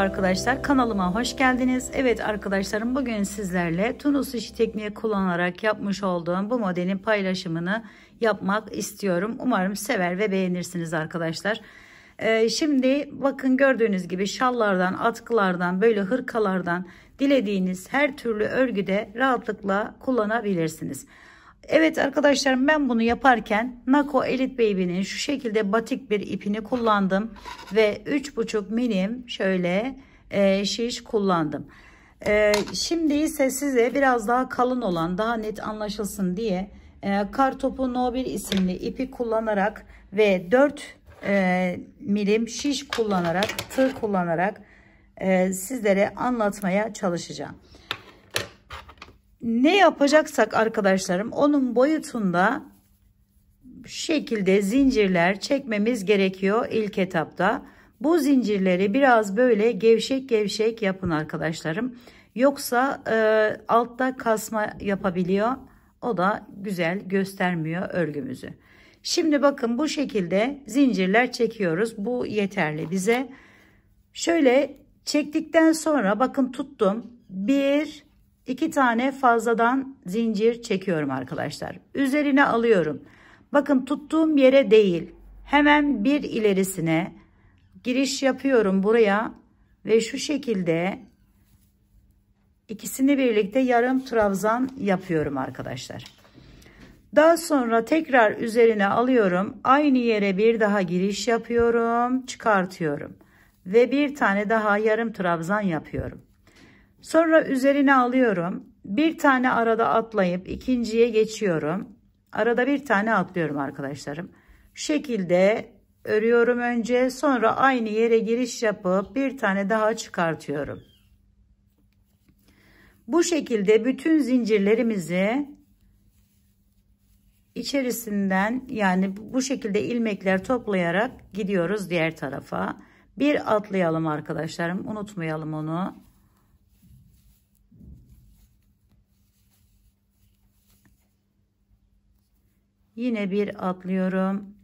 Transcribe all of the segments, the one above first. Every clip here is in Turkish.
arkadaşlar kanalıma hoş geldiniz. Evet arkadaşlarım bugün sizlerle Tunus işi tekniği kullanarak yapmış olduğum bu modelin paylaşımını yapmak istiyorum. Umarım sever ve beğenirsiniz arkadaşlar. Ee, şimdi bakın gördüğünüz gibi şallardan, atkılardan, böyle hırkalardan dilediğiniz her türlü örgüde rahatlıkla kullanabilirsiniz. Evet arkadaşlarım ben bunu yaparken Nako Elite Baby'nin şu şekilde batik bir ipini kullandım. Ve 3,5 milim şöyle e, şiş kullandım. E, şimdi ise size biraz daha kalın olan daha net anlaşılsın diye e, Kartopu No 1 isimli ipi kullanarak ve 4 e, milim şiş kullanarak tığ kullanarak e, sizlere anlatmaya çalışacağım ne yapacaksak arkadaşlarım onun boyutunda şekilde zincirler çekmemiz gerekiyor ilk etapta. Bu zincirleri biraz böyle gevşek gevşek yapın arkadaşlarım. Yoksa e, altta kasma yapabiliyor. O da güzel göstermiyor örgümüzü. Şimdi bakın bu şekilde zincirler çekiyoruz. Bu yeterli bize. Şöyle çektikten sonra bakın tuttum. 1 2 tane fazladan zincir çekiyorum arkadaşlar. Üzerine alıyorum. Bakın tuttuğum yere değil. Hemen bir ilerisine giriş yapıyorum buraya ve şu şekilde ikisini birlikte yarım trabzan yapıyorum arkadaşlar. Daha sonra tekrar üzerine alıyorum. Aynı yere bir daha giriş yapıyorum, çıkartıyorum ve bir tane daha yarım trabzan yapıyorum. Sonra üzerine alıyorum. Bir tane arada atlayıp ikinciye geçiyorum. Arada bir tane atlıyorum arkadaşlarım. Şu şekilde örüyorum önce sonra aynı yere giriş yapıp bir tane daha çıkartıyorum. Bu şekilde bütün zincirlerimizi içerisinden yani bu şekilde ilmekler toplayarak gidiyoruz diğer tarafa. Bir atlayalım arkadaşlarım unutmayalım onu. Yine bir atlıyorum.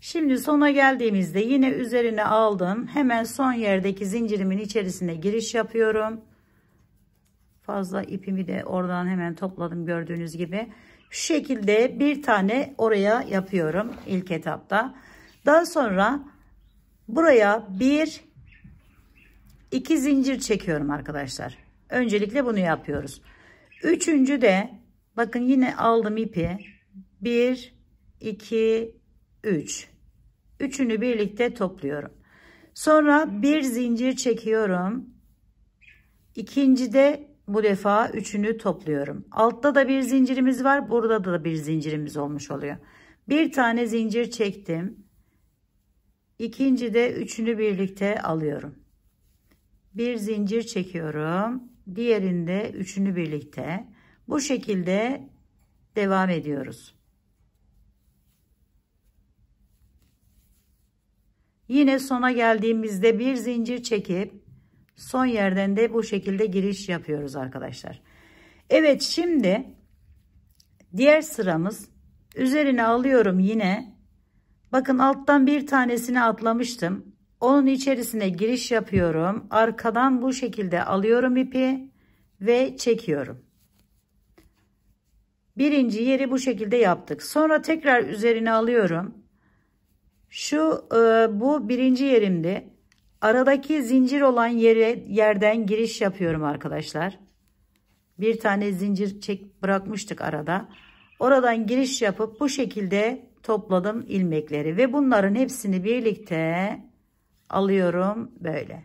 Şimdi sona geldiğimizde yine üzerine aldım. Hemen son yerdeki zincirimin içerisine giriş yapıyorum fazla ipimi de oradan hemen topladım gördüğünüz gibi. Şu şekilde bir tane oraya yapıyorum ilk etapta. Daha sonra buraya bir iki zincir çekiyorum arkadaşlar. Öncelikle bunu yapıyoruz. Üçüncü de bakın yine aldım ipi. Bir, iki, üç. Üçünü birlikte topluyorum. Sonra bir zincir çekiyorum. İkincide bu defa üçünü topluyorum. Altta da bir zincirimiz var. Burada da bir zincirimiz olmuş oluyor. Bir tane zincir çektim. İkinci de üçünü birlikte alıyorum. Bir zincir çekiyorum. Diğerinde üçünü birlikte. Bu şekilde devam ediyoruz. Yine sona geldiğimizde bir zincir çekip Son yerden de bu şekilde giriş yapıyoruz arkadaşlar. Evet şimdi diğer sıramız üzerine alıyorum yine. Bakın alttan bir tanesini atlamıştım. Onun içerisine giriş yapıyorum. Arkadan bu şekilde alıyorum ipi ve çekiyorum. Birinci yeri bu şekilde yaptık. Sonra tekrar üzerine alıyorum. Şu e, bu birinci yerimdi aradaki zincir olan yere yerden giriş yapıyorum arkadaşlar. Bir tane zincir çek bırakmıştık arada. Oradan giriş yapıp bu şekilde topladım ilmekleri ve bunların hepsini birlikte alıyorum böyle.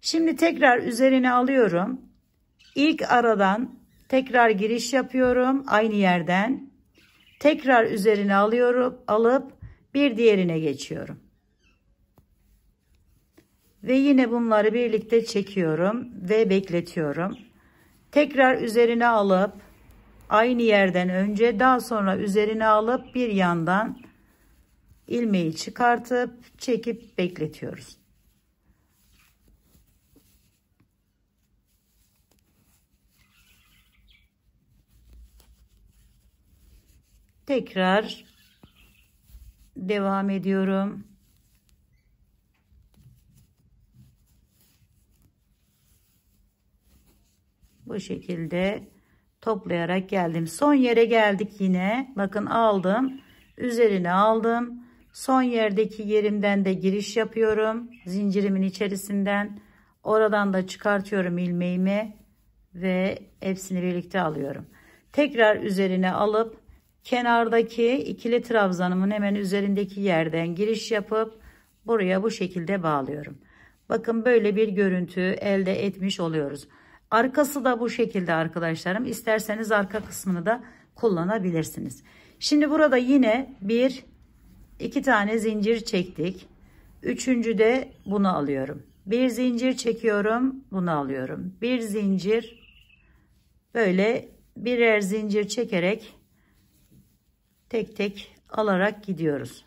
Şimdi tekrar üzerine alıyorum. İlk aradan tekrar giriş yapıyorum aynı yerden. Tekrar üzerine alıyorum, alıp bir diğerine geçiyorum. Ve yine bunları birlikte çekiyorum ve bekletiyorum. Tekrar üzerine alıp aynı yerden önce daha sonra üzerine alıp bir yandan ilmeği çıkartıp çekip bekletiyoruz. Tekrar devam ediyorum. şekilde toplayarak geldim. Son yere geldik yine. Bakın aldım. Üzerine aldım. Son yerdeki yerimden de giriş yapıyorum. Zincirimin içerisinden. Oradan da çıkartıyorum ilmeğimi. Ve hepsini birlikte alıyorum. Tekrar üzerine alıp kenardaki ikili trabzanımın hemen üzerindeki yerden giriş yapıp buraya bu şekilde bağlıyorum. Bakın böyle bir görüntü elde etmiş oluyoruz. Arkası da bu şekilde arkadaşlarım. İsterseniz arka kısmını da kullanabilirsiniz. Şimdi burada yine bir iki tane zincir çektik. Üçüncü de bunu alıyorum. Bir zincir çekiyorum. Bunu alıyorum. Bir zincir böyle birer zincir çekerek tek tek alarak gidiyoruz.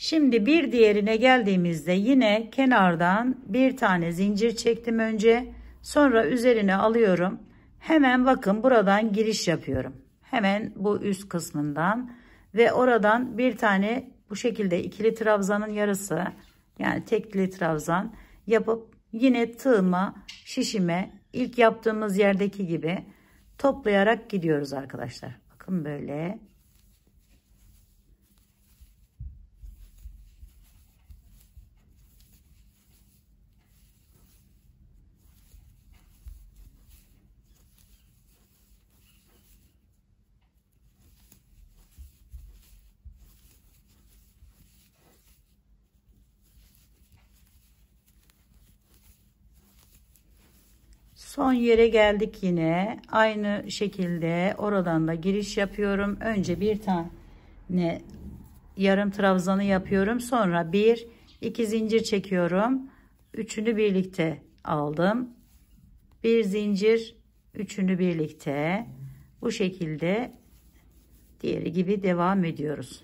Şimdi bir diğerine geldiğimizde yine kenardan bir tane zincir çektim önce. Sonra üzerine alıyorum. Hemen bakın buradan giriş yapıyorum. Hemen bu üst kısmından ve oradan bir tane bu şekilde ikili trabzanın yarısı yani tekli trabzan yapıp yine tığıma şişime ilk yaptığımız yerdeki gibi toplayarak gidiyoruz arkadaşlar. Bakın böyle Son yere geldik yine. Aynı şekilde oradan da giriş yapıyorum. Önce bir tane yarım trabzanı yapıyorum. Sonra bir, iki zincir çekiyorum. Üçünü birlikte aldım. Bir zincir, üçünü birlikte. Bu şekilde diğeri gibi devam ediyoruz.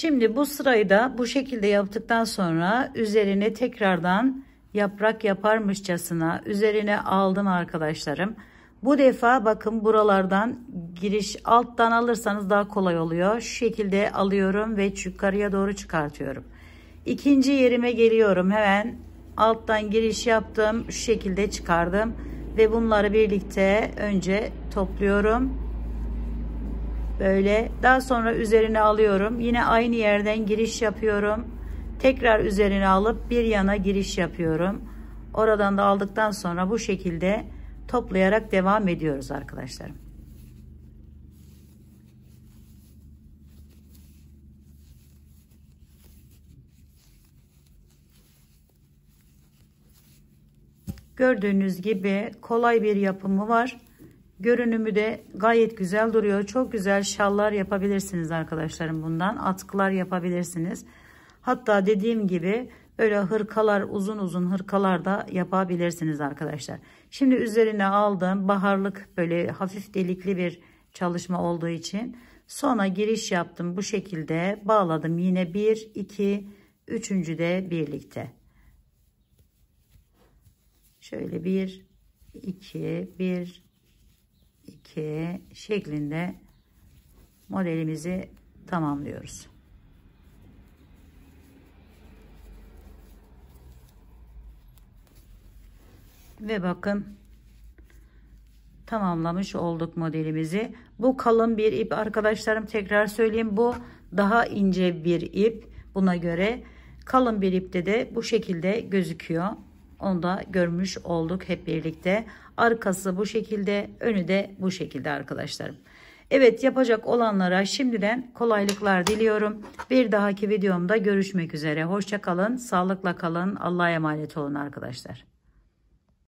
Şimdi bu sırayı da bu şekilde yaptıktan sonra üzerine tekrardan yaprak yaparmışçasına üzerine aldım arkadaşlarım. Bu defa bakın buralardan giriş alttan alırsanız daha kolay oluyor. Şu şekilde alıyorum ve yukarıya doğru çıkartıyorum. İkinci yerime geliyorum. Hemen alttan giriş yaptım. Şu şekilde çıkardım. Ve bunları birlikte önce topluyorum. Böyle daha sonra üzerine alıyorum. Yine aynı yerden giriş yapıyorum. Tekrar üzerine alıp bir yana giriş yapıyorum. Oradan da aldıktan sonra bu şekilde toplayarak devam ediyoruz arkadaşlarım. Gördüğünüz gibi kolay bir yapımı var. Görünümü de gayet güzel duruyor. Çok güzel şallar yapabilirsiniz arkadaşlarım bundan. Atkılar yapabilirsiniz. Hatta dediğim gibi böyle hırkalar uzun uzun hırkalar da yapabilirsiniz arkadaşlar. Şimdi üzerine aldım baharlık böyle hafif delikli bir çalışma olduğu için. Sonra giriş yaptım bu şekilde bağladım yine 1 2 3. de birlikte. Şöyle 1 2 1 2 şeklinde modelimizi tamamlıyoruz. Ve bakın tamamlamış olduk modelimizi. Bu kalın bir ip arkadaşlarım tekrar söyleyeyim bu daha ince bir ip buna göre kalın bir ipte de bu şekilde gözüküyor. Onu da görmüş olduk hep birlikte. Arkası bu şekilde, önü de bu şekilde arkadaşlarım. Evet yapacak olanlara şimdiden kolaylıklar diliyorum. Bir dahaki videomda görüşmek üzere. Hoşçakalın, sağlıkla kalın. Allah'a emanet olun arkadaşlar.